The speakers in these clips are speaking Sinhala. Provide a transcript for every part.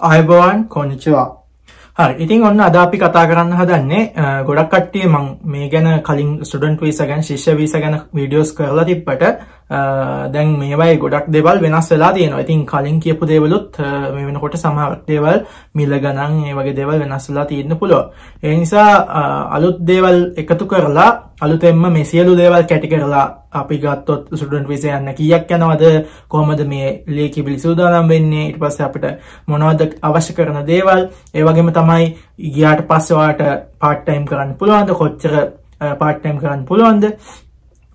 අයබවන් කොනිචවා හරි ඉතින් ඔන්න අද අපි කතා කරන්න හදන්නේ ගොඩක් කට්ටිය මං මේ ගැන කලින් ස්ටඩන්ට් වීස ගැන ශිෂ්‍ය වීස ගැන වීඩියෝස් කරලා තිබ්බට දැන් මේවයි ගොඩක් දෙවල් වෙනස් වෙලා තියෙනවා. ඉතින් කලින් කියපු දේවලුත් මේ වෙනකොට සමහර දේවල් මිල ගණන් ඒ වගේ දේවල් වෙනස් වෙලා තියෙන්න පුළුවන්. ඒ නිසා අලුත් දේවල් එකතු කරලා අලුතෙන්ම මේ සියලු දේවල් කැටිකරලා අපි ගත්තොත් සුඩන් විස යන්න කියක් යනවද කොහොමද මේ ලේකිබිලි සූදානම් වෙන්නේ ඉට පස්ස අපිට මොනවද අවශ්‍ය කරන දේවල් ඒවගේම තමයි ගියාට පස්සවාට පාට්ටයිම් කරන්න පුළුවන්ද කොච්චර පාට්ටයිම් කරන්න පුළුවන්ද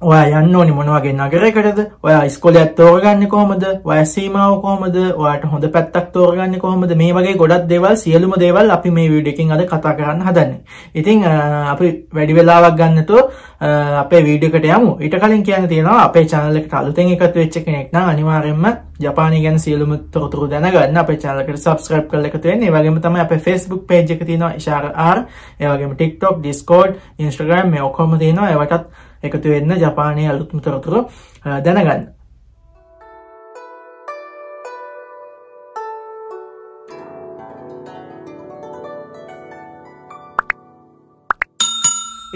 ඔයා යන්න ඕනි මොනවගේ නගරකටද ඔයා ස්කොලයක් තෝරගන්න කොහොමද වයසීමාව කොහොමද ඔයාට හොඳ පැත්තක් තෝරගන්න කොහොමද මේ වගේ ගොඩක් දේවල් සියලුම දේවල් අපි මේ වීඩියකින් අද කතා කරන්න හදන්නේ. ඉතින් අපි වැඩි වෙලාවක් ගන්නතෝ අපේ වීඩියෝ එකට යමු. ඊට කලින් කියන්න තියෙනවා අපේ channel එකට අලුතෙන් එකතු වෙච්ච කෙනෙක් නම් අනිවාර්යයෙන්ම ජපානය ගැන සියලුම තොරතුරු දැනගන්න අපේ channel එකට subscribe කරලා එකතු වෙන්න. ඒ වගේම තමයි අපේ Facebook page එක තියෙනවා ඉෂාර R. ඒ වගේම TikTok, Discord, Instagram මේ ඔක්කොම තියෙනවා. ඒවටත් එකතු වෙන්න ජපානය අලුත්ම තොරතුරු දැනගන්න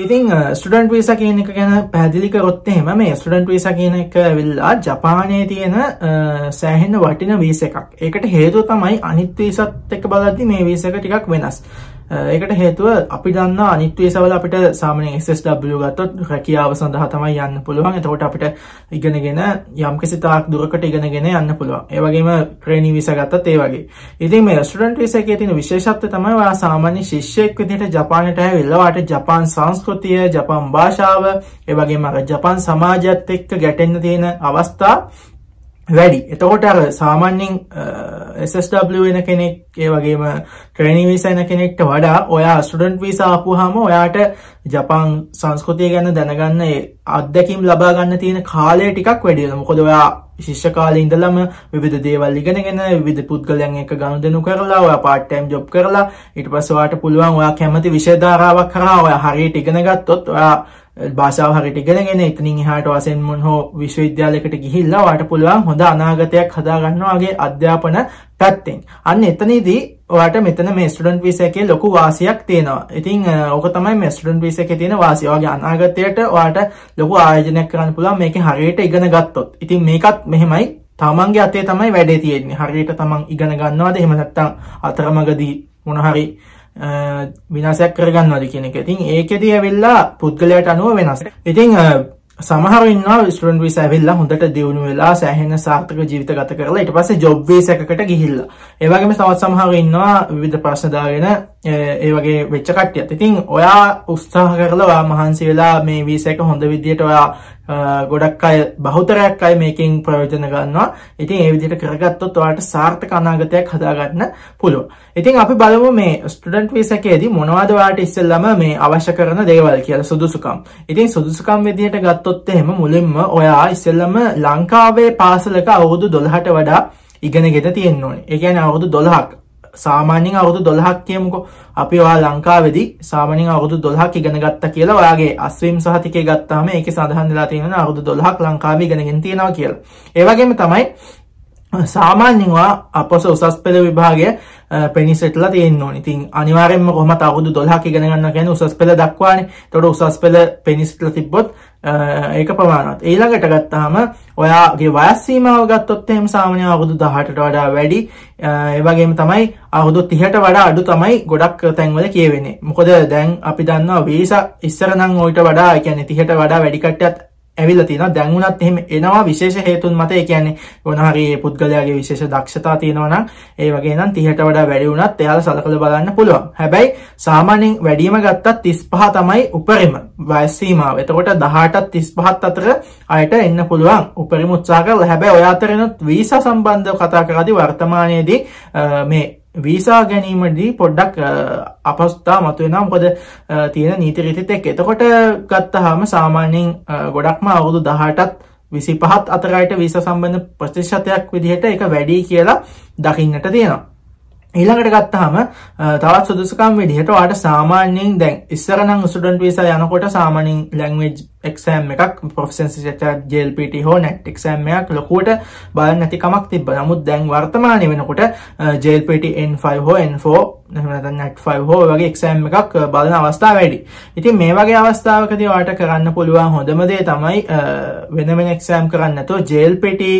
ඉතින් ස්ටඩන්ට වීස කියන එක ගැන පැදිලිකරොත් එහෙම මේ ස්ටඩන්ට වීස කියන එක විල්ලා ජපානය තියෙන සෑහෙන්න වටින වීස එකක් ඒකට හේතු තමයි අනිත් වීසත් එක බලද්දි මේ වීසක ටිකක් වෙනස් ඒකට හේතුව අපි දන්න අනිත්වේ සවල අපිට සාමන SSW ගත්තොත් රැකියාව සඳහා තමයි යන්න පුළුවන් එතකොට අපිට ඉගෙනගෙන යම් කිසි තාක් දුරකට ඉගෙනගෙන යන්න පුළුවන් ඒ වගේම ට්‍රේනි විස ගත්තත් ඒ වගේ ඉතින් මේ ස්ටුඩන්ට් විස එකේ තියෙන විශේෂත්වය තමයි ඔයා සාමාන්‍ය ශිෂ්‍යයෙක් විදිහට ජපානයට ඇවිල්ලා වාට ජපාන් සංස්කෘතිය ජපාන් භාෂාව ඒ වගේම අර ජපාන් සමාජයත් එක්ක ගැටෙන්න තියෙන අවස්ථා වැඩි එතකොට අර සාමාන්‍යෙන් SSW වෙන කෙනෙක් ඒ වගේම ට්‍රේනිි විසයන කෙනෙක්ට වඩා ඔයා ස්ටඩන්ට් විසාපු හම ඔයාට ජපන් සංස්කෘතිය ගැන දැනගන්න අත්දැකම් ලබාගන්න තියෙන කාලය ටිකක් වැඩිය මොකොද ඔයා ශිෂ්‍ය කාල ඉඳලම විධ දේවල් ඉගෙනගෙන විධ පුද්ගලයන් එක ගණු දෙනු කරලා ඔය පාට්ටම් ජොබ් කරලා ඉට පසවාට පුළුවන් ඔයා කැමති විශේධාරාවක් කරා ඔය හරියට ඉගෙන ගත්තොත් ඔයා භාෂාව හරිට ඉගෙනගෙන එතනින් එහාට වශයෙන්ම හෝ විශ්වවිද්‍යාලයකට ගිහිල්ලා ඔයාට පුළුවන් හොඳ අනාගතයක් හදාගන්නවාගේ අධ්‍යාපන පැත්තෙන්. අන්න එතනදී ඔයාට මෙතන මේ ස්ටුඩන්ට් වීසා එකේ ලොකු වාසියක් තියෙනවා. ඉතින් ඕක තමයි මේ ස්ටුඩන්ට් වීසා එකේ තියෙන වාසිය. ඔයාගේ අනාගතයට ඔයාට ලොකු ආයෝජනයක් කරන්න පුළුවන් මේකේ හරියට ඉගෙන ගත්තොත්. ඉතින් මේකත් මෙහෙමයි. තමන්ගේ අතේ තමයි වැඩේ තියෙන්නේ. හරියට තමන් ඉගෙන ගන්නවද? එහෙම නැත්නම් අතරමඟදී මොන හරි විනාසයක් කරගන්නවද කියන එක ඉතින් ඒකෙදී ඇවිල්ලා පුද්ගලයාට අනුව වෙනස්. ඉතින් සමහර ඉන්නවා ස්ටුඩන්ට් වීසා ඇවිල්ලා හොඳට දියුණු වෙලා සෑහෙන සාර්ථක ජීවිත ගත කරලා ඊට පස්සේ ජොබ් වීසාකකට ගිහිල්ලා. ඒ වගේම තවත් සමහර ඉන්නවා විවිධ ප්‍රශ්න දාගෙන ඒ වගේ වෙච්ච කට්ටියත්. ඉතින් ඔයා උත්සාහ කරලා ඔයා මහන්සි වෙලා මේ වීසා එක හොඳ විදියට ඔයා ගොඩක් අය බහුතරයක් අය මේකින් ප්‍රයෝජන ගන්නවා. ඉතින් ඒ විදිහට කරගත්තොත් ඔයාලට සාර්ථක අනාගතයක් හදාගන්න පුළුවන්. ඉතින් අපි බලමු මේ ස්ටුඩන්ට් වීසා එකේදී මොනවද ඔයාලට ඉස්සෙල්ලාම මේ අවශ්‍ය කරන දේවල් කියලා සුදුසුකම්. ඉතින් සුදුසුකම් විදිහට ගත්තොත් එහෙම මුලින්ම ඔයා ඉස්සෙල්ලාම ලංකාවේ පාසලක අවුරුදු 12ට වඩා ඉගෙනගෙන තියෙන්න ඕනේ. ඒ කියන්නේ අවුරුදු 12ක් සාමාන්‍යෙන් අවුදු දොල්හක් කියමුකෝ අපි වා ලංකාවෙදි සාමනින් අවුදු දොල්හක් ඉගෙන ගත්ත කියලා ඔයාගේ අස්වීම් සහතිකය ගත්තාම ඒක සඳහන් වෙලා තියෙන අවුදු දොල්හක් ලංකාවේ ඉගෙනගෙන තියෙනවා කියලා. ඒ වගේම තමයි සාමාන්‍යෙන් අපස උසස් පෙළ විභාගය පෙනිසටලා තියෙන් ඕනි තින් අනිවාරෙන්ම කොම අවුදු දොල්හකි ගෙනගන්න ගැන උසස් පෙළ දක්වාන තොට උසස් පෙළ පෙනිසිටල තිබ්බොත් ඒක පමානත් ඒළඟට ගත්තාම ඔයාගේ වයස්සීමාව ගත්තොත්තෙම සාමනය අවුදු දහටට වඩා වැඩි ඒවගේම තමයි අවුදු තිහට වඩා අඩු තමයි ගොඩක් තැන්වල කියවෙන්නේ මොකද දැන් අපි දන්නවා වීස ඉස්සරනං ඔයිට වඩා එකැන තිහට වඩා වැඩිකට්ටත් ඇවිල්ලා තියෙනවා දැන් වුණත් එහෙම එනවා විශේෂ හේතුන් මත ඒ කියන්නේ මොන හරි පුද්ගලයාගේ විශේෂ දක්ෂතා තියෙනවා නම් ඒ වගේ නම් 30ට වඩා වැඩි වුණත් එයාලා සලකලා බලන්න පුළුවන් හැබැයි සාමාන්‍යයෙන් වැඩිම ගත්තත් 35 තමයි උපරිම වයස් සීමාව. එතකොට 18ත් 35ත් අතර අයට එන්න පුළුවන් උපරිම උත්සාහ කරලා හැබැයි ඔය අතරිනුත් වීසා සම්බන්ධව කතා කරද්දී වර්තමානයේදී මේ වීසා ගැනීමදී පොඩ්ඩක් අපස්ථා මතුවෙනවා මොකද තියෙන නීති රීතිත් එක්ක. එතකොට ගත්තාම සාමාන්‍යයෙන් ගොඩක්ම අවුරුදු 18ත් 25ත් අතරයට වීසා සම්බන්ධ ප්‍රතිශතයක් විදිහට ඒක වැඩි කියලා දකින්නට තියෙනවා. ඊළඟට ගත්තාම තවත් සුදුසුකම් විදිහට ඔයාලට සාමාන්‍යයෙන් දැන් ඉස්සර නම් ස්ටුඩන්ට් වීසා යනකොට සාමාන්‍යයෙන් ලැන්ග්වේජ් එක්සෑම් එකක් ප්‍රොෆෙසන්සි චැට් JLPT හෝ NET එක්සෑම් එකක් ලොකුවට බලන්න නැති කමක් තිබ්බා. නමුත් දැන් වර්තමානයේ වෙනකොට JLPT N5 හෝ N4 එහෙම නැත්නම් NET5 හෝ වගේ එක්සෑම් එකක් බලන අවස්ථා වැඩි. ඉතින් මේ වගේ අවස්ථාවකදී ඔයාලට කරන්න පුළුවන් හොඳම දේ තමයි වෙන වෙන එක්සෑම් කරන්න නැතුව JLPT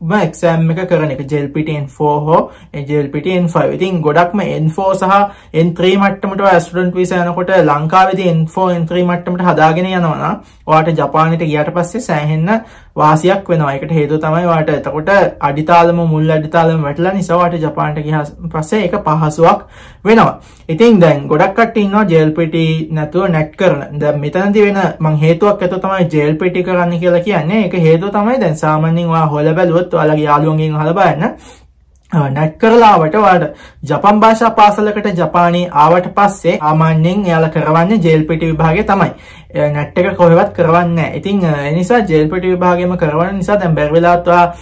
එක්සෑම් එක කරන එක ජෙල්පිටන්4 හෝ ජෙල්පිටන්5 ඉතින් ගොඩක්ම එන්ෆෝ සහ එන්ත්‍රී මට්ටමට ඇස්ටන්ට විසයනකොට ලංකාවෙති එන්ෆෝ එන්ත්‍රී මට්ටමට හදාගෙන යනවන වාට ජපානයට ගියට පස්සේ සෑහෙන්න වාසියක් වෙනවා. ඒකට හේතුව තමයි වාට එතකොට අඩිතාලම මුල් අඩිතාලම වැටලා නිසා වාට ජපානට ගියා පස්සේ ඒක පහසුවක් වෙනවා. ඉතින් දැන් ගොඩක් කට්ටිය ඉන්නවා JLPT නැතුව නැට් කරන. දැන් මෙතනදී වෙන මං හේතුවක් ඇතුව තමයි JLPT කරන්න කියලා කියන්නේ. ඒක හේතුව තමයි දැන් සාමාන්‍යයෙන් ඔයා හොල බැලුවොත් ඔයාලගේ යාළුවන්ගෙන් අහලා බලන්න. නැට් කරලාවට වාඩ ජපන් භාෂා පාසලකට ජපානයේ ආවට පස්සේ ආමාන්‍යයෙන් එයාලා කරවන්නේ ජේල් පිටි විභාගේ තමයි. නැට් එක කොහෙවත් කරවන්න ඉතින් එනිසා ජෙල්පට විභාගම කරවන නිසා දැම් බැරවෙලාත්වා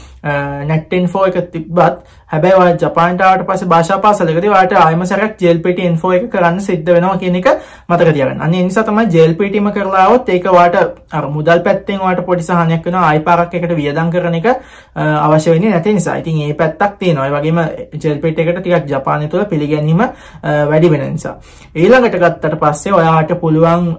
නැට්ටෙන් ෆෝ එක තිබ්බත් හැබැයි ජපාන්ටාවට පස භාෂා පාසලකද වාට ආයම සැරක් ජෙල්පට න්ෆෝ එක කරන්න සිද්ධ වෙනවා කියන එක මතක තියරන්න අන්න නිසා තම ජෙල්පිටීම කරලාවත් ඒක වාට මුදල් පැත්තෙන් වාට පොඩි සහනයක් වෙන ආයි පාරක් එකට වියදන් කරන එක අවශ්‍ය වෙන්නේ නැති නිසා ඉතින් ඒ පැත්තක් තියෙනවා වගේම ජෙල්පෙට එකට ටිකක් ජපානය තුළ පිළිගැනීම වැඩි වෙන නිසා ඊළඟට ගත්තට පස්සේ ඔයාට පුළුවන්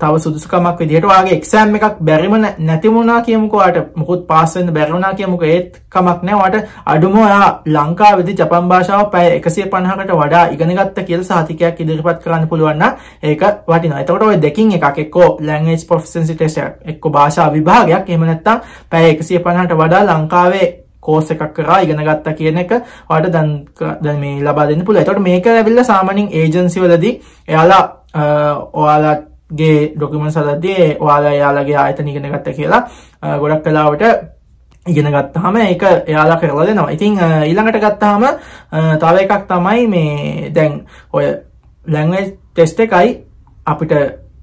තව තව සුදුසුකමක් විදිහට ඔයාගේ එක්සෑම් එකක් බැරිම නැතිමුණා කියමුකෝ ඔයාට මොකොත් පාස් වෙන්න බැරි වුණා කියමුකෝ ඒත් කමක් නැහැ ඔයාට අඩුම ඔයා ලංකාවේදී ජපන් භාෂාව පැය 150කට වඩා ඉගෙන ගත්ත කියලා සහතිකයක් ඉදිරිපත් කරන්න පුළුවන් නම් ඒක වටිනවා. එතකොට ඔය දෙකින් එකක් එක්කෝ language proficiency test එකක් එක්කෝ භාෂා විභාගයක් එහෙම නැත්නම් පැය 150ට වඩා ලංකාවේ කෝස් එකක් කරා ඉගෙන ගත්තා කියන එක ඔයාලට දැන් දැන් මේ ලබා දෙන්න පුළුවන්. එතකොට මේක ඇවිල්ලා සාමාන්‍යයෙන් ඒජන්සි වලදී එයාලා ඔයාලා ගේ ඩොකුමන් සදදේ ඔයාලා යාලගේ ආයතන ඉගෙන ගත්ත කියලා ගොඩක් කලාවට ඉගෙන ගත්තාම ඒක එයාලා කරලා දෙනවා ඉතිං ඊළඟට ගත්තාම තව එකක් තමයි මේ දැන් ඔය ලැංවේජ් ටෙස්ට එකයි අපිට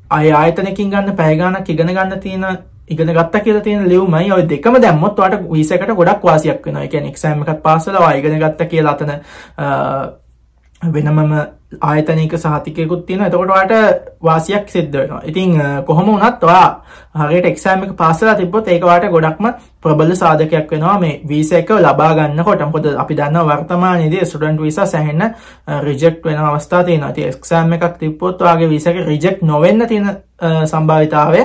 අය ආයතනකින් ගන්න පැයගානක් ඉගෙන ගන්න තියෙන ඉගෙන ගත්ත කියලා තියෙන ලියුමයි ඔය දෙකම දැම්මොත් ඔයාලට 20කට ගොඩක් වාසියක් වෙනවා. ඒ කියන්නේ එක්සෑම් එකක් පාස් වෙලා ඔයා ඉගෙන ගත්ත කියලා අතන වෙනමම ආයතනයක සහතිකයකුත් තියෙන එතකොට ඔයාලට වාසියක් සිද්ධ වෙනවා. ඉතින් කොහොම වුණත් ඔයා හරියට එක්සෑම් එක පාස් කරලා තිබ්බොත් ඒක ඔයාලට ගොඩක්ම ප්‍රබල සාධකයක් වෙනවා මේ වීසා එක ලබා ගන්නකොට. මොකද අපි දන්නවා වර්තමානයේදී ස්ටුඩන්ට් වීසා සැහෙන්න රිජෙක්ට් වෙන අවස්ථා තියෙනවා. ඉතින් එක්සෑම් එකක් තිබ්බොත් ඔයාගේ වීසා එක රිජෙක්ට් නොවෙන්න තියෙන සම්භාවිතාවය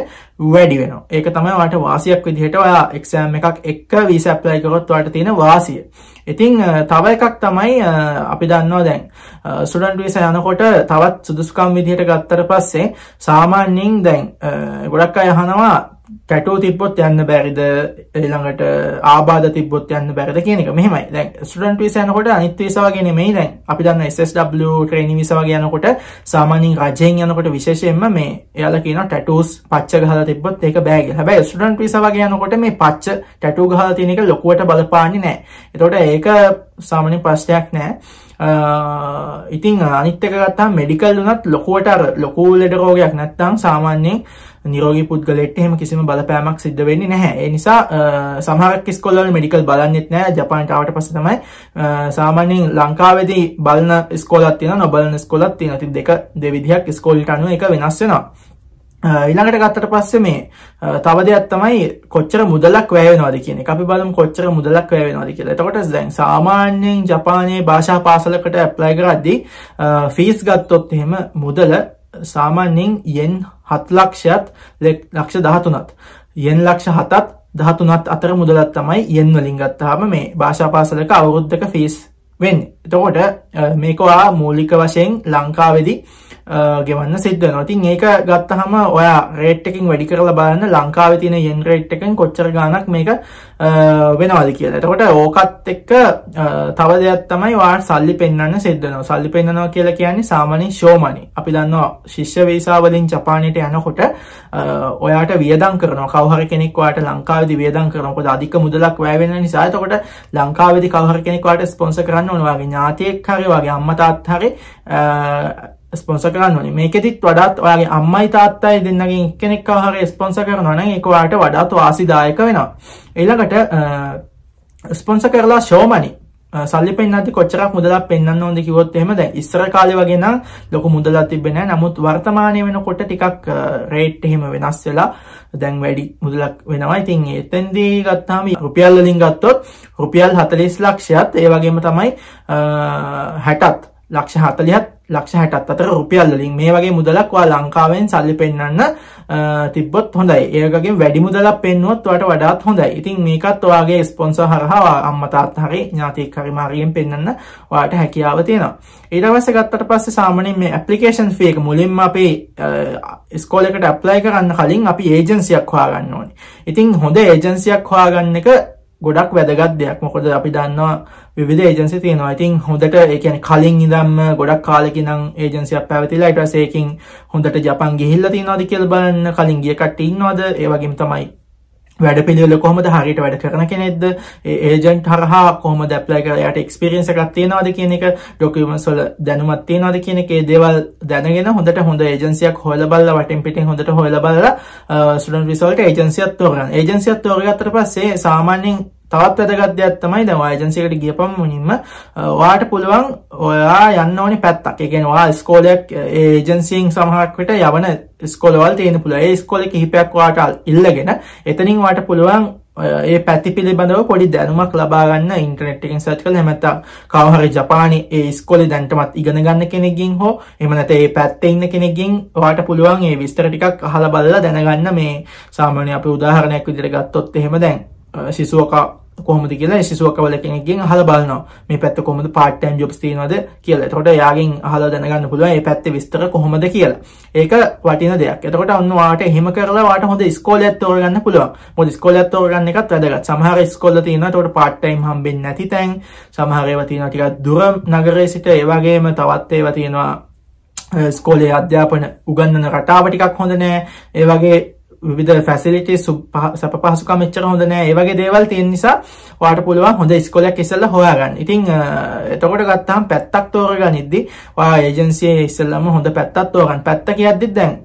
වැඩි වෙනවා. ඒක තමයි ඔයාලට වාසියක් විදිහට ඔයා එක්සෑම් එකක් එක්ක වීසා ඇප්ලයි කරොත් ඔයාලට තියෙන වාසිය. ඉතිං තව එකක් තමයි අපි දන්නවා දැන් සුඩන්ට විස යනකොට තවත් සුදුස්කම් විදිහට ගත්තර පස්සේ සාමාන්‍යින් දැන් ගොඩක් අය හනවා පැටෝ තිබොත් යන්න බැරිද ළඟට ආබාධ තිබොත් යන්න බැරිද කියනක මෙහමයි දැන් ස්ටඩන්ට විසයනකොට අනිත් විසාගෙන මේ දැන් අපි දන්න SSW ට්‍රේනි විසාව යනකොට සාමානින් රජයෙන් යනකොට විශේෂයෙන්ම මේ එයාල කියන ටටස් පච්ච ගහල තිබොත් ඒක බෑග හැබයි ස්ටඩන්ට විසාව යනකොට මේ පච්ච ටටු ගහල තියනක ලොකුවට බලපාන්නේ නෑ එතොට ඒක සාමනින් ප්‍රශ්ටයක් නෑ ඉතින් අනිත්තක ගත්තා මෙඩිකල් වනත් ලොකුවට ලොකූ ලෙඩකෝගයක් නැත්තං සාමාන්‍යෙන් නිරෝගී පුද්ගලෙට එහෙම කිසිම බලපෑමක් සිද්ධ වෙන්නේ නැහැ. ඒ නිසා සමහරක් ඉස්කෝලවල මෙඩිකල් බලන්නෙත් නැහැ. ජපානට ආවට පස්සේ තමයි සාමාන්‍යයෙන් ලංකාවේදී බලන ඉස්කෝලක් තියෙනවා, නොබලන ඉස්කෝලක් තියෙනවා. ඉතින් දෙක දෙවිධයක් ඉස්කෝලට අනුව ඒක වෙනස් වෙනවා. ඊළඟට ගත්තට පස්සේ මේ තව දෙයක් තමයි කොච්චර මුදලක් වැය වෙනවද කියන එක. අපි බලමු කොච්චර මුදලක් වැය වෙනවද කියලා. එතකොට දැන් සාමාන්‍යයෙන් ජපානයේ භාෂා පාසලකට ඇප්ලයි කරද්දී ෆීස් ගත්තොත් එහෙම මුදල සාමාන්‍යයෙන් yen හත් ලක්ෂයත් ලක්ෂ දහතුනත් යෙන් ලක්ෂ හතත් දහතුනත් අතර මුදලත් තමයි යෙන් වලින් ගත්තාම මේ භාෂාපාසලක අවුරුද්දක ෆීස් වෙන්නේ. එතකොට මේක ඔයා මූලික වශයෙන් ලංකාවේදී ගෙවන්න සිද්ධ නොතින් ඒක ගත්තහම ඔයා රේට්ටකින් වැඩි කරලා බලන්න ලංකාව තින යෙන් රේට් එකෙන් කොච්චර ගානක් මේක වෙනවාද කියලා එතකොට ඕකත් එක්ක තව දෙයක් තමයි වා සල්ලි පෙන්න්න සිද්ධනවා සල්ලි පෙන්න්නනවා කියලා කියන්නේ සාමානින් ශෝමනි අපි දන්නවා ශිෂ්‍ය වේසාවලින් ජපානයට යනකොට ඔයාට වියදං කරන කවහර කෙනෙක්වාට ලංකාවදි වියදං කරනකොට අධික මුදලක් වැෑවෙන නිසා එතකොට ලංකාවදි කවහර කෙනෙක්වාට ස්පොන්ස කරන්න ඔනවාගේ ඥාතියෙක් හරි වගේ අම්මතාත් හරි ස්පොන්ස කරන්න මේකෙතිත් වඩත් ඔයාගේ අම්මයි තාත්තයි දෙන්නගින් කෙනෙක් හර ස්පොන්ස කරනවන එකවාට වඩාත් වාසිදායක වෙනවා. එළඟට ස්පොන්ස කරලා ශෝමනි සල්ලි පෙන්න්නති කොච්චරක් මුදලා පෙන්න්න ොද කිවොත් එෙමද ඉස්සර කාලි වගෙන ලොක මුදලා තිබෙන නමුත් වර්තමානය වෙන කොට ටිකක් රේට් එහෙම වෙනස් වෙලා දැන් වැඩි මුදලක් වෙනවා ඉතින් එතැන්දී ගත්තාම රුපියල්ලින් ගත්තොත් රුපියල් හතලිස් ලක්ෂයත් ඒවගේම තමයි හැටත් ලක්ෂ හතලියත් ලක්ෂ හැටත් අතර රුපියල්ලින් මේ වගේ මුදලක්වා ලංකාවෙන් සල්ලි පෙන්න්න තිබොත් හොඳයි ඒකගේ වැඩි මුදලක් පෙන්නුවත් වට වඩාත් හොඳයි ඉතින් මේකත් ඔයාගේ ස්පොන්ස හරහා අම්මතාත් හරි ඥාතික කරිමාරියෙන් පෙන්න්න වාට හැකියාව තියෙනවා ඒටවස ගත්තට පස්සේ සාමනින් මේ ඇපලිකේෂන් ෆේක මුලින්ම අපේ ස්කෝලකට ඇප්ලයි කරන්න කලින් අපි ඒජන්සියක් හවාගන්න ඕනි ඉතින් හොඳ ඒජන්සියක් හවාගන්න එක ගොඩක් වැදගත් දෙයක් මොකොද අපි දන්නවා විධ ඒජන්සි තියෙනවා ඉතින් හොඳට ඒකැන කලින් ඉදම්ම ගොඩක් කාලකිනම් ඒජන්සියක් පැවතිලා ඉටස් ඒකින් හොඳට ජපන් ගිහිල්ල තිනවාද කියල් බලන්න කලින් ගිය කට ඉන්නවාද ඒවගේම තමයි වැඩ පිළිවෙල කොහොමද හරියට වැඩ කරන කෙනෙක්ද ඒජන්ට් හරහා කොහොමද ඇප්ලයි කරලා යාට එක්ස්පීරියන්ස් එකක් තියෙනවද කියන එක ඩොකියුමන්ට්ස් වල දැනුමක් තියෙනවද කියන එකේ දේවල් දැනගෙන හොඳට හොඳ ඒජන්සියක් හොයලා බලලා වටින් පිටින් හොඳට හොයලා බලලා ස්ටුඩන්ට් රිසල්ට් ඒජන්සියක් තෝරගන්න ඒජන්සියක් තෝරගත්තට පස්සේ සාමාන්‍යයෙන් තවත් වැදගත් දෙයක් තමයි දැන් ඔයා ඒජන්සි එකට ගියපම මුලින්ම ඔයාට පුළුවන් ඔයා යන්න ඕනේ පැත්තක්. ඒ කියන්නේ ඔයා ස්කෝලයක් ඒජන්සියෙන් සමහරක් විට යවන ස්කෝලවල තියෙන පුළුවන්. ඒ ස්කෝලේ කිහිපයක් ඔයාට ඉල්ලගෙන එතනින් ඔයාට පුළුවන් ඒ පැති පිළිබඳව පොඩි දැනුමක් ලබාගන්න ඉන්ටනෙට් එකෙන් සර්ච් කළා නැමත කවහරි ජපානි ඒ ඉස්කෝලේ දැන්ටමත් ඉගෙන ගන්න කෙනෙක්ගෙන් හෝ එහෙම නැත්නම් ඒ පැත්තේ ඉන්න කෙනෙක්ගෙන් ඔයාට පුළුවන් ඒ විස්තර ටිකක් අහලා බලලා දැනගන්න මේ සාමාන්‍ය අපි උදාහරණයක් විදිහට ගත්තොත් එහෙම දැන් සිසුවක කොහොමද කියලා ශිසුව කවල කෙනෙක්ගෙන් අහලා බලනවා මේ පැත්ත කොහොමද part time jobs තියෙනවද කියලා. එතකොට එයාගෙන් අහලා දැනගන්න පුළුවන් මේ පැත්තේ විස්තර කොහොමද කියලා. ඒක වටින දෙයක්. එතකොට අන්න වාට එහෙම කරලා වාට හොඳ ඉස්කෝලයක් තෝරගන්න පුළුවන්. මොකද ඉස්කෝලයක් තෝරගන්න එකත් වැදගත්. සමහර ඉස්කෝල තියෙනවා එතකොට part time හම්බෙන්නේ නැති තැන්. සමහර ඒවා තියෙනවා ටිකක් දුර නගරයේ සිට ඒ වගේම තවත් ඒවා තියෙනවා ස්කෝලේ අධ්‍යාපන උගන්නන රටාව ටිකක් හොඳ නෑ. ඒ වගේ විද ෆැසිලිටේ සැප පහසුකම් මෙච්චර හොඳ නෑ ඒ වගේ දේවල් තියෙන නිසා ඔයාට පුළුවන් හොඳ ඉස්කෝලයක් ඉස්සෙල්ලා හොයාගන්න. ඉතින් එතකොට ගත්තාම පැත්තක් තෝරගනිද්දි ඔයා ඒජන්සියේ ඉස්සෙල්ලාම හොඳ පැත්තක් තෝරගන්න. පැත්ත කියද්දි දැන්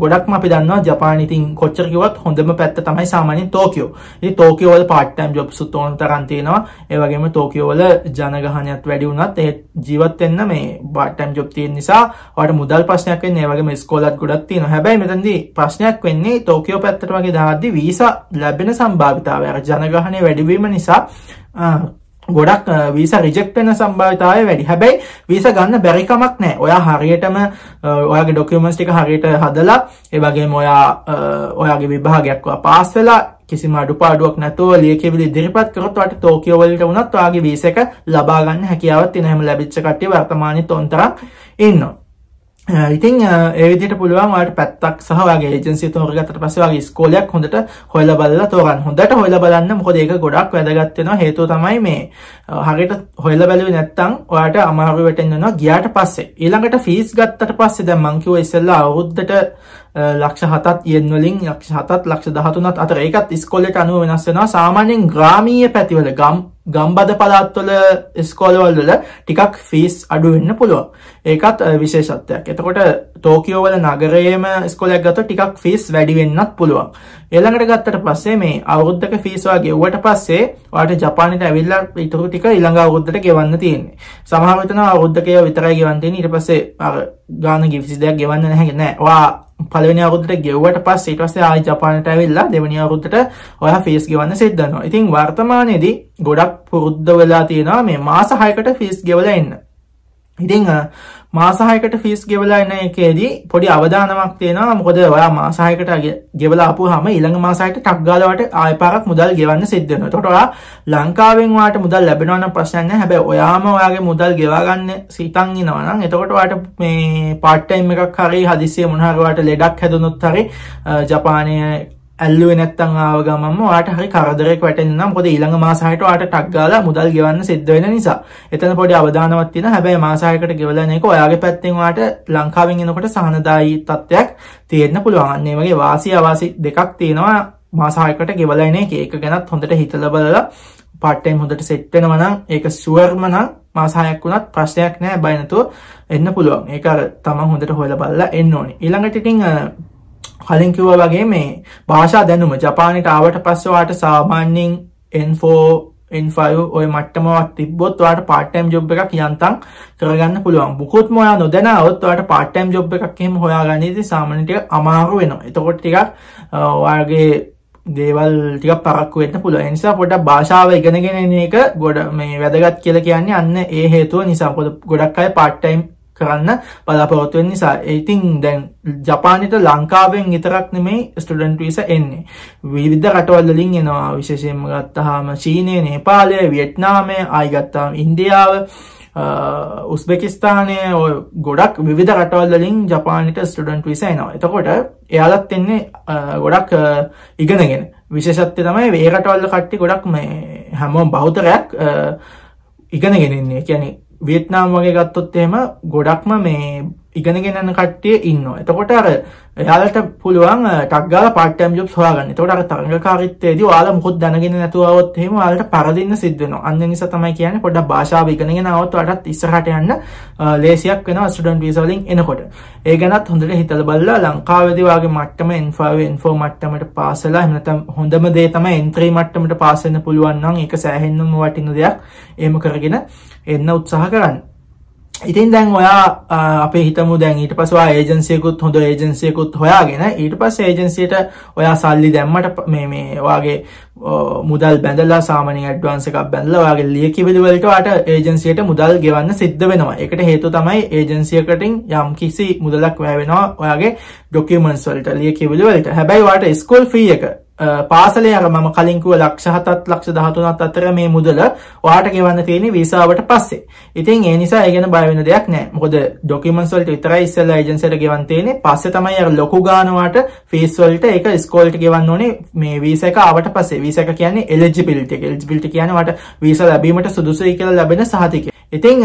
ගොඩක්ම අපි දන්නවා ජපානයේ ඉතින් කොච්චර කිව්වත් හොඳම පැත්ත තමයි සාමාන්‍යයෙන් තෝකියෝ. ඉතින් තෝකියෝ වල part time jobs උත් ඕන තරම් තියෙනවා. ඒ වගේම තෝකියෝ වල ජනගහනයත් වැඩි වුණත් ඒ ජීවත් වෙන්න මේ part time job තියෙන නිසා ඔයාට මුදල් ප්‍රශ්නයක් වෙන්නේ. ඒ වගේම ඉස්කෝලත් ගොඩක් තියෙනවා. හැබැයි මෙතනදී ප්‍රශ්නයක් වෙන්නේ තියෙන්නේ තෝකයෝ පැත්තට වගේ දාද්දි වීසා ලැබෙන සම්භාවිතාවයක් ජනගහනය වැඩිවීම නිසා ගොඩක් වීස රිජෙක්් වෙන සම්භාවිතාවය වැඩි හැබැයි වීස ගන්න බැරිකමක් නෑ ඔයා හරියටම ඔයාගේ ඩොකියමස් ටික හරියට හදලා ඒවගේ ඔයා ඔයාගේ විභාගයක්වා පාස් වෙලා කිසිම අඩුපාඩුවක් නැතුව ලියකෙවිලි ඉදිරිපත් කරොත් ඔයාට ටෝකියෝ වලට වුණත් ඔයාගේ වීස එක ලබා ගන්න හැකියාවක් තියෙන හැම ලැබිච්ච කට්ටිය වර්තමානයේ තොන්තරක් ඉන්නවා ඉතින් ඒවිදිට පුළුවන් වාට පැත්තක් සහගේ ජන්සි තෝරගතට පසවාගේ ස්කෝලයක් හොඳට හොල බල්ල තෝරන් හොඳට හොල බලන්න මොකද ඒක ගොඩක් වැදගත්වෙනවා හේතු තමයි මේ හරිට හොල බැලුව නැත්තං ඔයාට අමාරුවටෙන්න්නවා ගියාට පස්සේ ඊළඟට ෆිස් ගත්තට පස්සේ දැ මංකිව ඉස්සල්ලා අවුද්ධට ලක්ෂ හතත් යෙන් වලින් යක්ෂ හතත් ලක්ෂ දහතුනත් අතර ඒකත් ඉස්කොලට අනුව වෙනස් වෙනවා සාමාන්‍යයෙන් ග්‍රාමීය පැතිවල ගම් ගම්බද පලාත්වල ස්කෝලවල්වල ටිකක් ෆීස් අඩුවෙන්න පුළුවන් ඒකත් විශේෂත්වයක් එතකොට තෝකියෝවල නගරයේම ස්කොලයක් ගත ටිකක් ෆිස් වැඩිවෙන්නත් පුළුවන් එළඟට ගත්තට පස්සේ මේ අවුද්ධක ෆිස්වා ගෙව්වට පස්සේ වාට ජපානයට ඇවිල්ලා ඉතුරු ටික ඉළඟ අවුද්ධට ගෙවන්න තියෙන්නේ සමහරවිතන අවුද්ධකය විතරයි ගෙවන්තෙන ඉට පස්සේ ගාන ගිවිසි දෙයක් ගෙවන්න නැහැ නෑ වා පළවෙනි අවුරුද්දට ගෙව්වට පස්සේ ඊට පස්සේ ආයි ජපානට ඇවිල්ලා දෙවෙනි අවුරුද්දට ඔයා ෆීස් ගෙවන්න සෙට් කරනවා. ඉතින් වර්තමානයේදී ගොඩක් පුරුද්ද වෙලා තියෙනවා මේ මාස 6කට ෆීස් ගෙවලා ඉන්න. ඉතින් මාස 6කට ෆීස් ගෙවලා එන එකේදී පොඩි අවදානමක් තියෙනවා මොකද ඔයා මාස 6කට ගෙවලා ආපුවාම ඊළඟ මාස 6ට ටක් ගාලා වට ආයෙ පාරක් මුදල් ගෙවන්න සිද්ධ වෙනවා. එතකොට ඔයා ලංකාවෙන් ඔයාට මුදල් ලැබෙනවා නම් ප්‍රශ්නයක් නැහැ. හැබැයි ඔයාම ඔයාගේ මුදල් ගෙවා ගන්න සිතන් ඉනවා නම් එතකොට ඔයාට මේ part time එකක් හරි හදිස්සියෙ මොනවා හරි ඔයාට ලෙඩක් හැදුනොත් හරි ජපානයේ ඇල්ලුවේ නැත්තම් ආව ගමන්ම ඔයාට හරි කරදරයක් වැටෙනවා. මොකද ඊළඟ මාස 6ට ඔයාට ටක් ගාලා මුදල් ගෙවන්න සිද්ධ වෙන නිසා. එතන පොඩි අවදානමක් තියෙනවා. හැබැයි මාස 6කට ගෙවලා නැේක ඔයාගේ පැත්තෙන් ඔයාට ලංකාවෙන් එනකොට සහනදායි තත්ත්වයක් තියෙන්න පුළුවන්. අන්න ඒ වගේ වාසි අවාසි දෙකක් තියෙනවා. මාස 6කට ගෙවලා එන එක. ඒක ගැනත් හොඳට හිතලා බලලා පාට් ටයිම් හොඳට සෙට් වෙනවා නම් ඒක ෂුවර්ම නම් මාස 6ක් වුණත් ප්‍රශ්නයක් නෑ බය නැතුව එන්න පුළුවන්. ඒක අර තමන් හොඳට හොයලා බලලා එන්න ඕනේ. ඊළඟට ඉතින් කලින් කිව්වා වගේ මේ භාෂා දැනුම ජපානයට ආවට පස්සේ ඔයාට සාමාන්‍යයෙන් N4 N5 ඔය මට්ටමාවක් තිබ්බොත් ඔයාට part time job එකක් යන්තම් කරගන්න පුළුවන්. මුකුත්ම ඔයා නොදැනවොත් ඔයාට part time job එකක් එහෙම හොයාගන්න ඉතින් සාමාන්‍ය ටික අමාරු වෙනවා. එතකොට ටිකක් ඔයාගේ දේවල් ටිකක් පරක්කු වෙන්න පුළුවන්. ඒ නිසා පොඩක් භාෂාව ඉගෙනගෙන එන එක ගොඩ මේ වැදගත් කියලා කියන්නේ අන්න ඒ හේතුව නිසා. පොඩ ගොඩක් අය part time කරන්න බලාපොරොත්තුවෙන් නිසා ඉතින් දැන් ජපානයට ලංකාවෙන් විතරක් නෙමෙයි ස්ටඩන්ට විස එන්නේ විවිධ රටවල්ලින් එනවා විශේෂයෙන්ම ගත්තහාම චීනය නේපාලය වියට්නාමය අයිගත්තාම ඉන්දියාව උස්බෙකිස්ථානය ඔය ගොඩක් විධ රටවල්ලින් ජපානට ස්ටඩන්ට විස එනවා එතකොට එයාලත් එන්නේ ගොඩක් ඉගෙනගෙන විශේෂත්්‍ය තමයි වේරටවල්ල කට්ටි ගොඩක් මේ හැමෝම් බෞතරයක් ඉගෙනගෙනන්නේ කියැනෙ වියට්නාම් වගේ ගත්තොත් එහෙම ගොඩක්ම මේ ඉගෙනගෙන යන කට්ටිය ඉන්නවා. එතකොට අර එයාලට පුළුවන් ටක් ගාලා part time jobs හොයාගන්න. එතකොට අර තරඟකාරීත්වයේදී ඔයාලා මොකොත් දැනගෙන නැතුව આવොත් එහෙම ඔයාලට පරදින්න සිද්ධ වෙනවා. අන්න ඒ නිසා තමයි කියන්නේ පොඩ්ඩක් භාෂාව ඉගෙනගෙන આવොත් ඔයාලට ඉස්සරහට යන්න ලේසියක් වෙනවා ස්ටුඩන්ට් වීසා වලින් එනකොට. ඒ ගැනත් හොඳට හිතලා බලලා ලංකාවේදී ඔයාගේ මට්ටම N5 N4 මට්ටමට පාස් වෙලා එහෙම නැත්නම් හොඳම දේ තමයි N3 මට්ටමට පාස් වෙන්න පුළුවන් නම් ඒක සෑහෙන්නම වටින දෙයක්. එහෙම කරගෙන එන්න උත්සාහ කරන්න. ඉතින් දැන් ඔයා අපේ හිතමු දැන් ඊට පස්වා ඒජන්සියකුත් හොඳ ඒජන්සියකුත් හොයාගෙන ඊට පස් ඒජන්සියට ඔයා සල්ලි දැම්මට මේ මේ ඔයාගේ මුදල් බැඳලා සාමනය ඩ්වන්ස එකක් බැඳල ඔයාගේ ලියකිවිලිවලට අට ඒජන්සියට මුදල් ගෙවන්න සිද්ධ වෙනවා එකට හේතු තමයි ඒජන්සියකටින් යම් කිසි මුදලක් වැෑවෙනවා ඔයාගේ ඩොකිමන්ස් වලට ලියකිවිලිවලට හැබැයි වාට ස්කෝල් ්‍රී එක පාසලේ අර මම කලින් කිව්ව ලක්ෂ 7ත් ලක්ෂ 13ත් අතර මේ මුදල ඔයාට ගෙවන්න තියෙන්නේ වීසාවට පස්සේ. ඉතින් ඒ නිසා ඒ ගැන බය වෙන දෙයක් නැහැ. මොකද ડોකියුමන්ට්ස් වලට විතරයි ඉස්සෙල්ලා ඒජන්සියට ගෙවන්න තියෙන්නේ. පස්සේ තමයි අර ලොකු ගාන වාට ෆීස් වලට ඒක ස්කෝල්ට ගෙවන්න ඕනේ මේ වීසා එක ආවට පස්සේ. වීසා එක කියන්නේ eligibility එක. eligibility කියන්නේ වාට වීසා ලැබීමට සුදුසුයි කියලා ලැබෙන සහතිකය. ඉතිං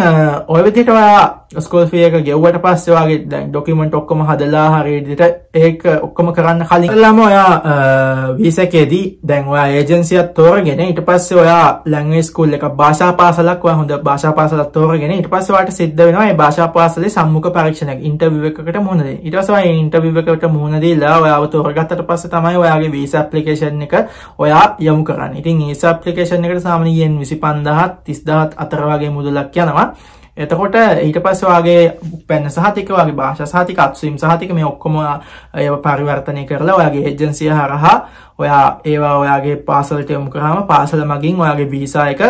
ඔය විදිට ඔයා ස්කෝල්ෆියක ගෙව්වට පස්සවාගේ දැන් ඩොකිමට ඔක්කොම හදලා හරිදිට ඒක ඔක්කොම කරන්න කලින්ලම ඔයා වීසකේදී දැන් ඔයා ඒජන්සියත් තෝරගෙන ඉට පස්සේ ඔයා ලැංගේ ස්කුල් එක භාෂා පාසලක් හොඳ භාෂා පාසලත් තෝරගෙන ඉට පස්සවාට සිද්ධ වෙනවා ඒ භාෂා පාසලේ සම්මුඛ පරීක්ෂණයක් ඉන්ටර්විව් එකකට මුහුණදී ඊට පස්සේ ඔයා ඉන්ටර්විව් එකට මුහුණ දීලා ඔයාව තෝරගත්තට පස්සේ තමයි ඔයාගේ වීසා ඇප්ලිකේෂන් එක ඔයා යොමු කරන්නේ. ඉතින් වීසා ඇප්ලිකේෂන් එකට සාමාන්‍යයෙන් 25000 30000 අතර වගේ මුදලක් යනවා එතකොට ඊට පස්සේ වාගේ පැන සහතික වාගේ භාෂා සහතික අත්සවීම් සහතික මේ ඔක්කොම ඒව පරිවර්තනය කරලා ඔයාගේ ඒජන්සිය හරහා ඔයා ඒවා ඔයාගේ පාසලට යොමු කරාම පාසල මගින් ඔයාගේ වීසා එක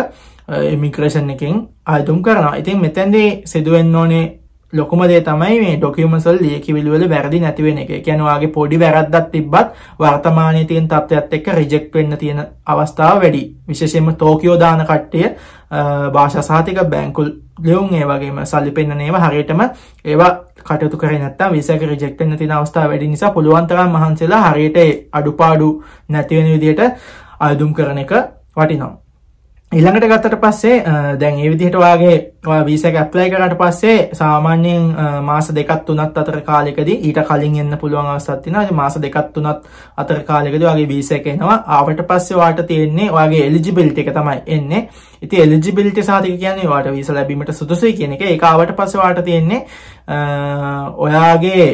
ඉමිග්‍රේෂන් එකෙන් ආයතුම් කරනවා. ඉතින් මෙතෙන්දී සිදුවෙන්න ඕනේ ලොකුම දේ තමයි මේ ඩොකියුමන්ට්ස් වල ලියකිවිලි වල වැරදි නැති වෙන එක. ඒ කියන්නේ ඔයාගේ පොඩි වැරද්දක් තිබ්බත් වර්තමානයේ තියෙන තත්ත්වයක් එක්ක රිජෙක්ට් වෙන්න තියෙන අවස්ථාව වැඩි. විශේෂයෙන්ම ටෝකියෝ දාන කට්ටිය භාෂසාතික බැංකුල් ලියුම් ඒ වගේම සල්ලි පෙන්න්නනේව හරියටම ඒවා කටතු කරනත්ත විසක රජෙක්ටන තින අවස්ථා වැඩි නිසා පුළුවන්තරම් මහන්සේලා හරියට අඩුපාඩු නැතිවෙන විදියට අයදුම් කරන එක වටිනවා. ඉළඟට ගත්තට පස්සේ දැන් ඒ විදිහට වාගේ වීසක ඇප්ලයි කරට පස්සේ සාමාන්‍යයෙන් මාස දෙකත් තුනත් අතර කාලෙකදී ඊට කලින් එන්න පුළුවන් අවස්ථාවක් තියෙනවා මාස දෙකක් තුනත් අතර කාලෙකදී වාගේ වීසා එක එනවා ආවට පස්සේ වාට තියෙන්නේ වාගේ එලිජිබිලිටි එක තමයි එන්නේ ඉතින් එලිජිබිලිටි සාතික කියන්නේ වාට වීසා ලැබීමට සුදුසුයි කියන එක ඒක ආවට පස්සේ වාට තියෙන්නේ ඔයාගේ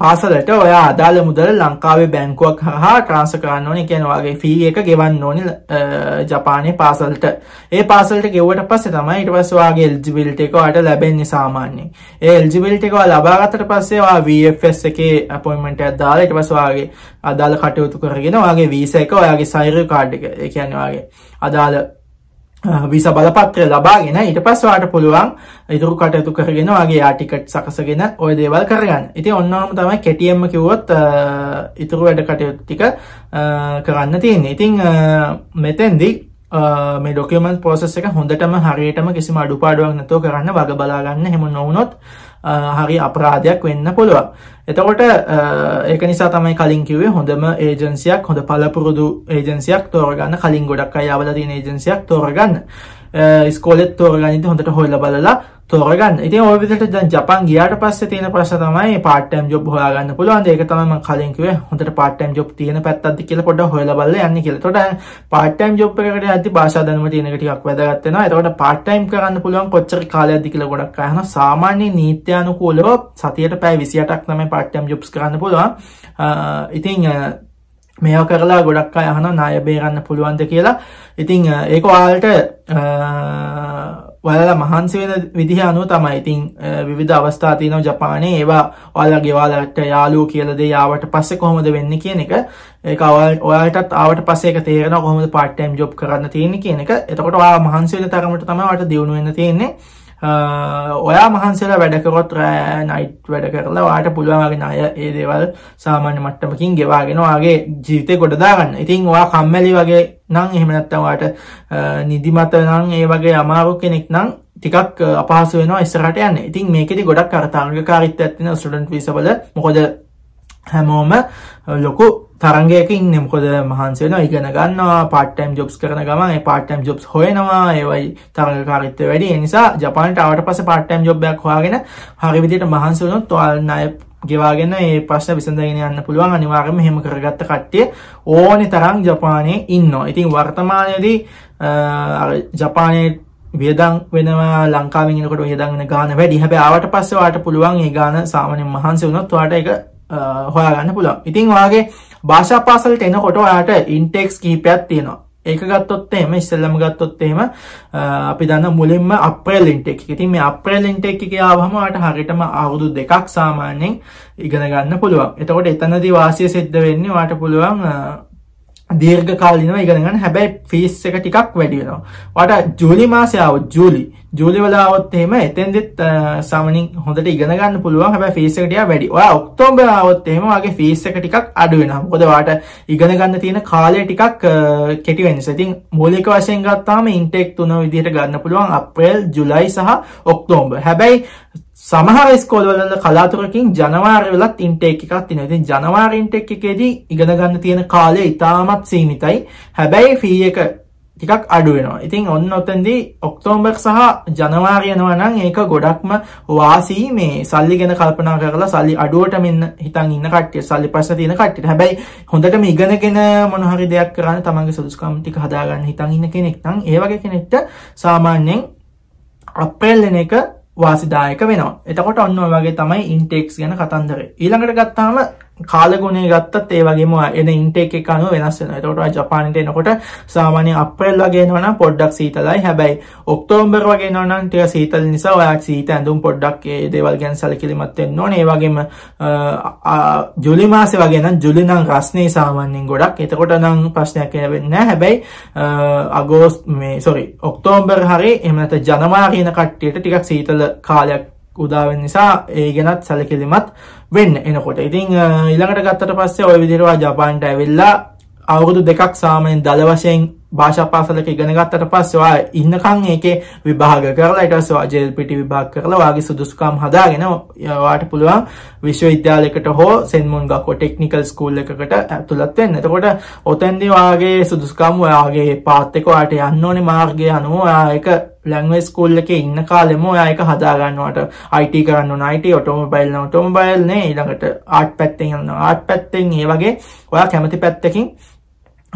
පාසලට ඔයා අදාළ මුදල ලංකාවේ බැංකුවක් හා ට්‍රාන්ස කරන්න ඕනේ කියන්නේ ඔයාගේ ෆී එක ගෙවන්න ඕනේ ජපානයේ පාසලට. ඒ පාසලට ගෙවුවට පස්සේ තමයි ඊට පස්සේ ඔයාගේ eligibility එක ඔයාලට ලැබෙන්නේ සාමාන්‍යයෙන්. ඒ eligibility එක ඔයා ලබා ගත්තට පස්සේ ඔයා VFS එකේ appointment එකක් දාලා ඊට පස්සේ ඔයාගේ අදාළ කටයුතු කරගෙන ඔයාගේ වීසා එක ඔයාගේ salary card එක. ඒ කියන්නේ ඔයාගේ අදාළ විස බලපත්‍රය ලබාගෙන ඊට පස්වාට පුළුවන් ඉදුරු කටයුතු කරගෙන වගේ ආටිකට් සකසගෙන ඔය දේවල් කරගන්න ඉති ඔන්නම තමයි කෙටියම්ම කිවොත් ඉතුරු වැඩ කටයුතු ටික කරන්න තියෙන් ඉතිං මෙතැන්දිී මේ ඩොකමන් පෝසස් එක හොඳටම හරියටම කිසිම අඩුපාඩුවක් නැතෝ කරන්න වග බලාගන්න හෙම නොවනොත් හරි අපරාධයක් වෙන්න පුළුවන්. එතකොට ඒක නිසා තමයි කලින් කිව්වේ හොඳම ඒජන්සියක් හොඳ පළපුරුදු ඒජන්සියක් තෝරගන්න කලින් ගොඩක් අය අවලා තියෙන ඒජන්සියක් තෝරගන්න. ඉස්කෝලෙත් තෝරගනිද්දි හොඳට හොයලා බලලා තෝරගන්න ඉතින් ඔය විදිහට දැන් ජපන් ගියාට පස්සේ තියෙන ප්‍රශ්න තමයි part time job හොයාගන්න පුළුවන්. ඒක තමයි මම කලින් කිව්වේ. හොඳට part time job තියෙන පැත්තක්ද කියලා පොඩ්ඩක් හොයලා බලලා යන්න කියලා. එතකොට part time job එකකට යද්දී භාෂා දැනුම තියෙන එක ටිකක් වැදගත් වෙනවා. එතකොට part time කරන්න පුළුවන් කොච්චර කාලයක්ද කියලා ගොඩක් අය අහනවා. සාමාන්‍ය නීත්‍යානුකූලව සතියට පැය 28ක් තමයි part time jobs කරන්න පුළුවන්. ඉතින් මේවා කරලා ගොඩක් අය අහනවා ණය බේරන්න පුළුවන්ද කියලා. ඉතින් ඒක ඔයාලට ඔයාලා මහන්සි වෙන විදිහ අනුව තමයි. ඉතින් විවිධ අවස්ථා තියෙනවා ජපානයේ. ඒවා ඔයාලා ගෙවලට යාළුවෝ කියලා දේ ආවට පස්සේ කොහොමද වෙන්නේ කියන එක. ඒක ඔයාලටත් ආවට පස්සේ ඒක තේරෙනවා කොහොමද part time job කරන්න තියෙන්නේ කියන එක. එතකොට ඔයාලා මහන්සි වෙන තරමට තමයි ඔයාලට දියුණු වෙන්න තියෙන්නේ. ඔයා මහන්සේලා වැඩකරොත් රෑ නයිට් වැඩ කරලා වාට පුළුවන්ගෙන අය ඒ දේවල් සාමාන්‍ය මට්ටමකින් ගෙවාගෙනවාගේ ජීවිතය ගොඩදාගන්න ඉතින් ඔයා කම්මැලි වගේ නං එහෙමනැත්තවාට නිදිමත නං ඒ වගේ අමාරු කෙනෙක් නං ටිකක් අපහස වෙන ස්රට යන්න ඉතින් මේකෙති ගොඩක් කරතාර්ග කාරිත්ත ඇත්තින ස්ටඩන්ට විසබල මොකොද හැමෝම ලොකු තරගයකින් නෙමකොද මහන්සේන ඉගෙන ගන්නවා පාටම් ජොබ්ස් කරන ගමන් පාටම් ජොබ්ස් හොයනවා ඒවයි තරග කාරිත්ව වැඩි නිසා ජපානට අවට පස පාටම් ජොබ්යක් හවාගෙන හරිවිදිට මහන්සුනොත් තුවල් අය ගෙවාගෙන ඒ ප්‍රශ්න විසඳගෙන යන්න පුළුවන් අනිවාර්යයෙන්ම එහෙම කරගත්ත කට්ටිය ඕනි තරම් ජපානයේ ඉන්නවා. ඉතින් වර්තමානයේදී ජපානයේ වියදම් වෙනවා ලංකාවෙන් එනකොට වියදම් වෙන ගාන වැඩි. හැබැයි ආවට පස්සේ ඔයාට පුළුවන් ඒ ගාන සාමාන්‍යයෙන් මහන්සි වුණොත් ඔයාට ඒක හොයාගන්න පුළුවන් ඉතින් වගේ භාෂා පාසලට එනකොට ඔයාට ඉන්ටෙක්ස් කීපයක් තියෙනවා ඒක ගත්තොත්තේම ඉස්සල්ලම ගත්තොත්තේම අපි දන්න මුලින්ම අප්‍රේල් ඉන්ටෙක් ඉතින් මේ අප්‍රේල් ඉන්ටෙක් එක ආවම ඔයාට හරියටම අවුරුදු දෙකක් සාමාන්‍යයෙන් ඉගෙන ගන්න පුළුවන්. එතකොට එතනදී වාසිය සිද්ධ වෙන්නේ ඔයාට පුළුවන් දීර්ඝ කාලිනව ඉගෙන ගන්න හැබැයි ෆීස් එක ටිකක් වැඩි වෙනවා. ඔයාලට ජූලි මාසේ આવොත් ජූලි ජූලි වල આવොත් එහෙම එතෙන්දෙත් සාමාන්‍යයෙන් හොඳට ඉගෙන ගන්න පුළුවන්. හැබැයි ෆීස් එක ටිකක් වැඩි. ඔයා ඔක්තෝබර් આવොත් එහෙම ඔයාගේ ෆීස් එක ටිකක් අඩු වෙනවා. මොකද ඔයාට ඉගෙන ගන්න තියෙන කාලය ටිකක් කෙටි වෙන නිසා. ඉතින් මූලික වශයෙන් ගත්තාම ඉන්ටේක් තුන විදිහට ගන්න පුළුවන් අප්‍රේල්, ජූලයි සහ ඔක්තෝබර්. හැබැයි සමහර ස්කෝලවල කලාතුරකින් ජනවාරි වලත් ඉන්ටේක් එකක් තියෙනවා. ඉතින් ජනවාරි ඉන්ටේක් එකේදී ඉගෙන ගන්න තියෙන කාලය ඉතාමත් සීමිතයි. හැබැයි ෆී එක ටිකක් අඩු වෙනවා. ඉතින් ඔන්න ඔතෙන්දී ඔක්තෝබර් සහ ජනවාරි යනවා නම් ඒක ගොඩක්ම වාසි මේ සල්ලි ගැන කල්පනා කරලා සල්ලි අඩුවට මෙන්න හිතන් ඉන්න කට්ටිය සල්ලි ප්‍රශ්න තියෙන කට්ටියට. හැබැයි හොඳටම ඉගෙනගෙන මොන හරි දෙයක් කරන්න තමන්ගේ සුදුසුකම් ටික හදාගන්න හිතන් ඉන්න කෙනෙක් නම් ඒ වගේ කෙනෙක්ට සාමාන්‍යයෙන් අප්‍රේල් වෙන එක වාසිදායක වෙනවා එතකොට ඔන්න වගේ තමයි ඉන්ටෙක්ස් ගැන කතන්දර ඊළඟට ගත්තාම කාලගුණේ ගත්තත් ඒ වගේම එන ඉන්ටේක් එක අනුව වෙනස් වෙනවා. එතකොට ජපානට එනකොට සාමාන්‍ය අප්‍රේල් වගේ එනවනම් පොඩ්ඩක් සීතලයි. හැබැයි ඔක්තෝබර් වගේ එනවනම් ටික සීතල නිසා ඔයාට සීත ඇඳුම් පොඩ්ඩක් ඒ දේවල් ගැන සැලකිලිමත් වෙන්න ඕනේ. ඒ වගේම ජූලි මාසේ වගේ නම් ජූලි නම් රස්නේ සාමාන්‍යයෙන් ගොඩක්. එතකොට නම් ප්‍රශ්නයක් වෙන්නේ නැහැ. හැබැයි අගෝස්තු මේ සෝරි ඔක්තෝබර් හරි එහෙම නැත්නම් ජනවාරි වෙන කට්ටියට ටිකක් සීතල කාලයක් උදාවෙන් නිසා ඒ ගැනත් සැලකිලිමත් වෙන්න එනකොට. ඉතින් ඊළඟට ගත්තට පස්සේ ওই විදිහට ජපානට ඇවිල්ලා අවුරුදු දෙකක් සාමයෙන් දල වශයෙන් භාෂා පාසලක ඉගෙන ගත්තට පස්සේ ඔයා ඉන්නකන් ඒකේ විභාග කරලා ඊට පස්සේ ඔයා JLPT විභාග කරලා ඔයාගේ සුදුසුකම් හදාගෙන ඔයාට පුළුවන් විශ්වවිද්‍යාලයකට හෝ සෙන්මුන් ගක්කෝ ටෙක්නිකල් ස්කූල් එකකට ඇතුළත් වෙන්න. එතකොට ඔතෙන්දී ඔයාගේ සුදුසුකම් ඔයාගේ පාත් එක ඔයාට යන්න ඕනේ මාර්ගය අනුව ඔයා ඒක ලැංවේ ස්කූල් එක ඉන්න කාලෙම ඔයායක හදාගන්නවට අයිට කරන්න නයිට ඔටෝමබයිල් ඔටෝමබයිල්නේ ඉළඟට ආට් පැත්තෙන් යන්න ආට් පැත්තෙන් ඒ වගේ ඔයා කැමති පැත්තකින්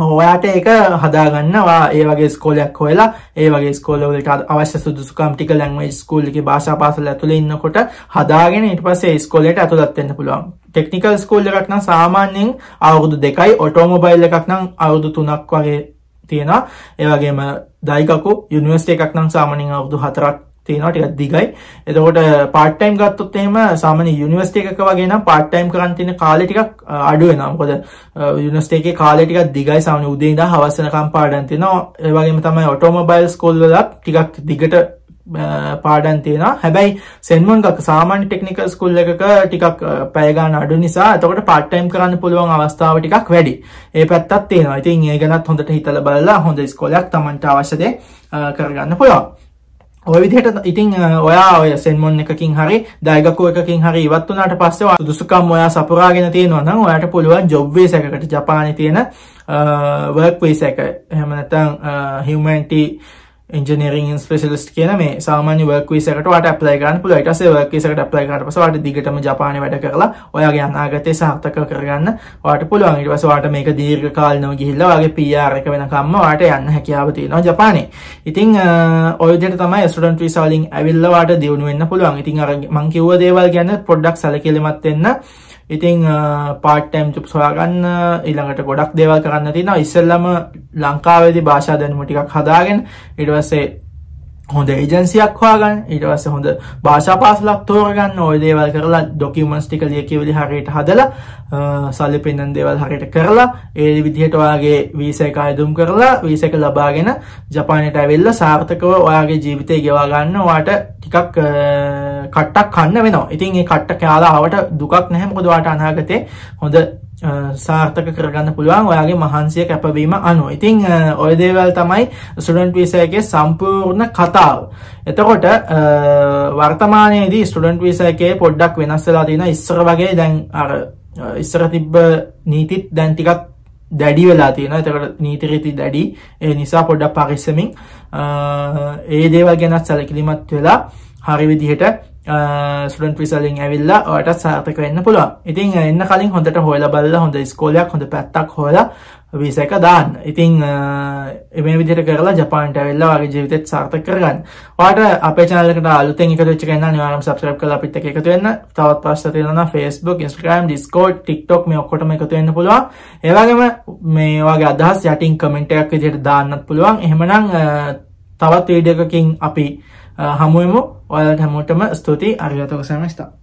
ඔයාට ඒක හදාගන්නවා ඒ වගේ ස්කෝලයක් හොලා ඒ වගේ ස්කෝලවලට අවශ්‍ය සුදුසුකම් ටික ලැංවේ ස්කූල් එකේ භාෂා පාසල ඇතුළේ ඉන්නකොට හදාගෙන ඊට පස්සේ ස්කෝලයට ඇතුළත් වෙන්න පුළුවන්. ටෙක්නිකල් ස්කූල් එකක් නම් සාමාන්‍යයෙන් අවුරුදු දෙකයි ඔටෝමොබයිල් එකක් නම් අවුරුදු තුනක් වගේ තියෙනවා ඒවගේම දයිකු යුනිවස්ට එකක් නම් සාමනින් අවුදු හතරක් තියෙනවා ටිකක් දිගයි එතකොට පාට් uh, ටයිම් ගත්තොත් එහෙම සාමාන්‍ය යුනිවර්සිටි එකක වගේ නම් පාට් ටයිම් කරන් තියෙන කාලේ ටිකක් uh, අඩු වෙනවා මොකද uh, යුනිවර්සිටි එකේ කාලේ ටිකක් දිගයි සාමාන්‍ය උදේ ඉඳන් හවස වෙනකම් පාඩම් තියෙනවා ඒ වගේම තමයි ඔටෝමොබයිල් ස්කූල් වලත් ටිකක් දිගට පාඩන් තියෙනවා හැබැයි සෙන්මන්ගක් සාමාන්‍ය ටෙක්නිකල් ස්කුල් එකක ටිකක් පැයගාන අඩු නිසා එතකොට පාට්ටයිම් කරන්න පුළුවන් අවස්ථාව ටිකක් වැඩි ඒ පැත්තත් තියෙනවා ඉතින් ඒ ගැනත් හොඳට හිතල බලලා හොඳ ස්කොලයක් තමන්ට අවශ්‍යද කරගන්න පුළුවන් ඔය විදිහට ඉතින් ඔයා ඔය සෙන්මොන් එකකින් හරි දයගකෝ එකකින් හරි ඉවත් වුණාට පස්සේ සුදුසුකම් ඔයා සපුරාගෙන තියෙනවා නම් ඔයාට පුළුවන් ජොබ් වේස එකකට ජපානයේ තියෙන වර්ක් වේස එක එහෙම නැත්නම් හියුමැනිටි ඉන්ජනීරින් ස්පෙසලිස්ට කියන මේ සාමාන්‍ය වර්ක් විසකට වට ඇප්ලයි කරන්න පුළුවන් ඊට පස්සේ වර්ක් විසකට ඇප්ලයි කරාට පස්සේ වාට දිගටම ජපානයේ වැඩ කරලා ඔයාගේ අනාගතය සාර්ථක කරගන්න වාට පුළුවන් ඊට පස්සේ වාට මේක දීර්ඝ කාලිනව ගිහිල්ලා වාගේ PR එක වෙනකම්ම වාට යන්න හැකියාව තියෙනවා ජපානයේ. ඉතින් ඔය විදිහට තමයි ස්ටුඩන්ට් වීසා වලින් ඇවිල්ලා වාට දියුණු වෙන්න පුළුවන්. ඉතින් අර මම කිව්ව දේවල් ගැන පොඩ්ඩක් සැලකිලිමත් වෙන්න ඉතිං පාට්ටම් චුප් සොයාගන්න ඉළඟට ගොඩක් දේවල් කරන්න තින ඉස්සල්ලම ලංකාවේදි භාෂා දැනුමටිකක් හදාගෙන ඉඩවස්සේ හොඳ ඒජන්සියක් හවාගන්න ඊට පස්සේ හොඳ භාෂා පාසලක් තෝරගන්න ඔය දේවල් කරලා ඩොකියුමන්ට්ස් ටික ලියකියවිලි හරියට හදලා සල්ලි පෙන්නන දේවල් හරියට කරලා ඒ විදිහට ඔයාගේ වීසා එක අයදුම් කරලා වීසා එක ලබාගෙන ජපානයට ඇවිල්ලා සාර්ථකව ඔයාගේ ජීවිතය ගෙවා ගන්න ඔයාට ටිකක් කට්ටක් කන්න වෙනවා. ඉතින් ඒ කට්ට කෑලා ආවට දුකක් නැහැ මොකද ඔයාට අනාගතේ හොඳ සාර්ථක කරගන්න පුළුවන් ඔයාගේ මහන්සිය කැපවීම අනුව ඉතිං ඔය දේවල් තමයි ස්ටඩන්ට් විසයගේ සම්පූර්ණ කතාව. එතකොට වර්තමානයේදී ස්ටඩන්ට් විසයකේ පොඩ්ඩක් වෙනස්සලා තින ඉස්සර වගේ දැන් අර ඉස්සර තිබ්බ නීතිත් දැන්තිකත් දැඩි වෙලා තියෙන එතකට නීතිරීති දැඩි ඒ නිසා පොඩ්ඩක් පරිස්සමින් ඒ දේවල් ගැනත් සැලකිලිමත් වෙලා හරි විදිහට ස්ටන් පිසලින් ඇවිල්ලා ඔයටත් සාර්ථක වෙන්න පුළුවන් ඉතින් එන්න කලින් හොඳට හොල බල්ල හොඳ ස්කෝලයක් හොඳ පැත්තක් හොලා විසක දාන්න ඉතිං එම විදිර කරලා ජපාන්ට ඇවෙල්ලා වගේ ජීවිතත් සාර්ථක කරගන්න වාට අප චනලකට අලුතෙන් එක ච් කන්න නිවාරම් සබස්්‍රප් කලා පිට එකතු වෙන්න තවත් පස්ස තිරන ෆස්බුක් ඉස්ක්‍රම් ඩිස්කෝඩ් ටික්ටොක් මේ ඔක්කොටම එකතු වෙන්න පුළුවන් ඒවගේම මේවාගේ අදහස් යටින් කමෙන්ටයක් විදියට දාන්නත් පුළුවන් එහෙමනං තවත් වීඩියකකින් අපි ハモイも、ワイラルハモイトもストーティーありがとうございました。